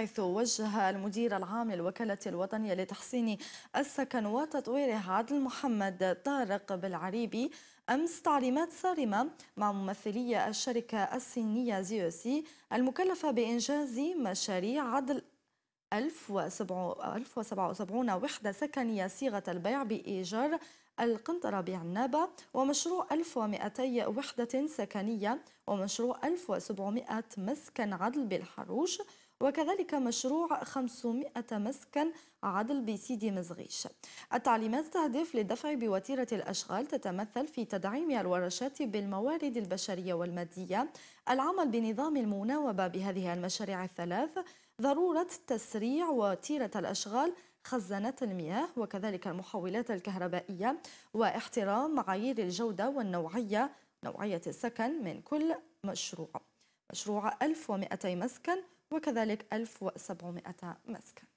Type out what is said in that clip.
حيث وجه المدير العام للوكالة الوطنية لتحسين السكن وتطويره عادل محمد طارق بالعريبي أمس تعليمات صارمة مع ممثلي الشركة الصينية زيوسي المكلفة بإنجاز مشاريع عدل 1077 وحدة سكنية صيغة البيع بإيجار القنطرة بعنابة ومشروع 1200 وحدة سكنية ومشروع 1700 مسكن عدل بالحروش وكذلك مشروع 500 مسكن عدل بسيدي مزغيش التعليمات تهدف للدفع بوتيرة الأشغال تتمثل في تدعيم الورشات بالموارد البشرية والمادية العمل بنظام المناوبة بهذه المشاريع الثلاث ضرورة تسريع وتيرة الأشغال خزانات المياه وكذلك المحولات الكهربائية واحترام معايير الجودة والنوعية نوعية السكن من كل مشروع مشروع 1200 مسكن وكذلك 1700 مسكن